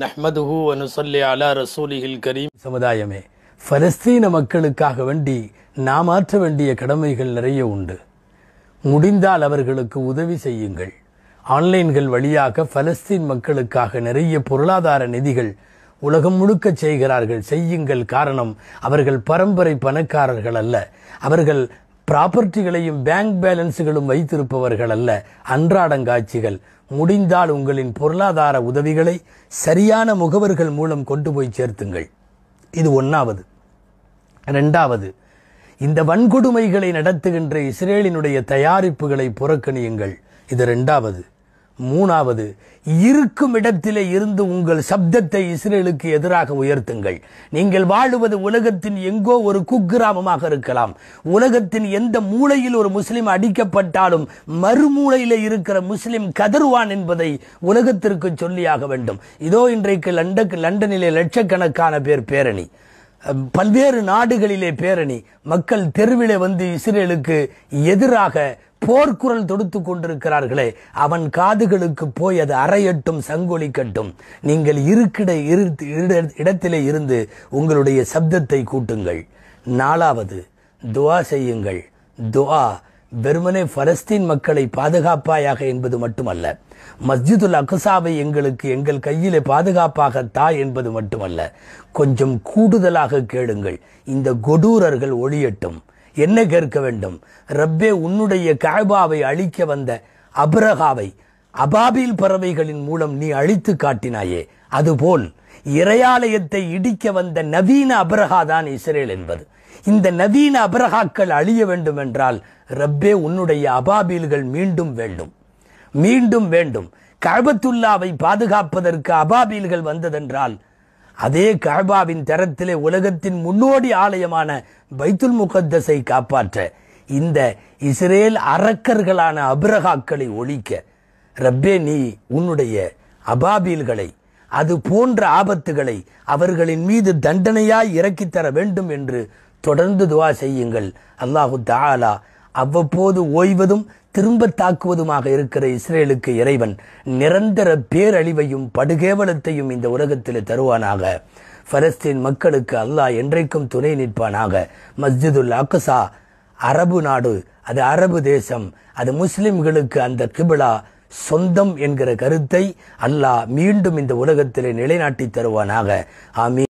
நஹ்மதுஹூ அனுசல்லி அலா ரசூலிஹில் கரீம் சமுதாயமே பலஸ்தீன மக்களுக்காக வேண்டி நாம் ஆற்ற வேண்டிய கடமைகள் நிறைய உண்டு முடிந்தால் அவர்களுக்கு உதவி செய்யுங்கள் ஆன்லைன்கள் வழியாக பலஸ்தீன் மக்களுக்காக நிறைய பொருளாதார நிதிகள் உலகம் முழுக்க செய்கிறார்கள் செய்யுங்கள் காரணம் அவர்கள் பரம்பரை பணக்காரர்கள் அல்ல அவர்கள் ப்ராப்பர்ட்டிகளையும் பேங்க் பேலன்ஸுகளும் வைத்திருப்பவர்கள் அல்ல அன்றாடங்காட்சிகள் முடிந்தால் உங்களின் பொருளாதார உதவிகளை சரியான முகவர்கள் மூலம் கொண்டு போய் சேர்த்துங்கள் இது ஒன்றாவது ரெண்டாவது இந்த வன்கொடுமைகளை நடத்துகின்ற இஸ்ரேலினுடைய தயாரிப்புகளை புறக்கணியுங்கள் இது ரெண்டாவது மூணாவது இருக்கும் இடத்திலே இருந்து உங்கள் சப்தத்தை இஸ்ரேலுக்கு எதிராக உயர்த்துங்கள் நீங்கள் வாழுவது உலகத்தின் எங்கோ ஒரு குக்கிராமமாக இருக்கலாம் உலகத்தின் எந்த மூலையில் ஒரு முஸ்லிம் அடிக்கப்பட்டாலும் மறுமூலையில் இருக்கிற முஸ்லிம் கதறுவான் என்பதை உலகத்திற்கு சொல்லியாக வேண்டும் இதோ இன்றைக்கு லண்டன் லண்டனிலே லட்சக்கணக்கான பேர் பேரணி பல்வேறு நாடுகளிலே பேரணி மக்கள் தெருவிலே வந்து இஸ்ரேலுக்கு எதிராக போர்க்குரல் தொடுத்து கொண்டிருக்கிறார்களே அவன் காதுகளுக்கு போய் அது அறையட்டும் சங்கொலிக்கட்டும் நீங்கள் இருக்கிட இடத்திலே இருந்து உங்களுடைய சப்தத்தை கூட்டுங்கள் நாலாவது துவா செய்யுங்கள் துவா வெறுமனே பலஸ்தீன் மக்களை பாதுகாப்பாயாக என்பது மட்டுமல்ல மஸ்ஜிதுல் அக்சாவை எங்களுக்கு எங்கள் கையிலே பாதுகாப்பாக தா என்பது மட்டுமல்ல கொஞ்சம் கூடுதலாக கேளுங்கள் இந்த கொடூரர்கள் ஒளியட்டும் என்ன கேட்க வேண்டும் ரப்பே உன்னுடைய காபாவை அழிக்க வந்த அபரகாவை அபாபில் பறவைகளின் மூலம் நீ அழித்து காட்டினாயே அதுபோல் இறையாலயத்தை இடிக்க வந்த நவீன அபரகா தான் இஸ்ரேல் என்பது இந்த நவீன அபரகாக்கள் அழிய வேண்டும் என்றால் ரப்பே உன்னுடைய அபாபீல்கள் மீண்டும் வேண்டும் மீண்டும் வேண்டும் கழபத்துல்லாவை பாதுகாப்பதற்கு அபாபீல்கள் வந்ததென்றால் அதே கழபாவின் தரத்திலே உலகத்தின் முன்னோடி ஆலயமான பைத்துல் முகத்தசை காப்பாற்ற இந்த இஸ்ரேல் அரக்கர்களான அபிரகாக்களை ஒழிக்க ரப்பே நீ உன்னுடைய அபாபீல்களை அது போன்ற ஆபத்துகளை அவர்களின் மீது தண்டனையாய் இறக்கித்தர வேண்டும் என்று தொடர்ந்து துவா செய்யுங்கள் அல்லாஹு தாலா அவ்வப்போது ஓய்வதும் திரும்ப தாக்குவதுமாக இருக்கிற இஸ்ரேலுக்கு இறைவன் நிரந்தர பேரழிவையும் படுகேவலத்தையும் இந்த உலகத்தில் தருவானாக பலஸ்தீன் மக்களுக்கு அல்லாஹ் என்றைக்கும் துணை நிற்பானாக மஸ்ஜிதுல் அக்சா அரபு நாடு அது அரபு தேசம் அது முஸ்லிம்களுக்கு அந்த கிபிலா சொந்தம் என்கிற கருத்தை அல்லாஹ் மீண்டும் இந்த உலகத்திலே நிலைநாட்டி தருவானாக ஆமீ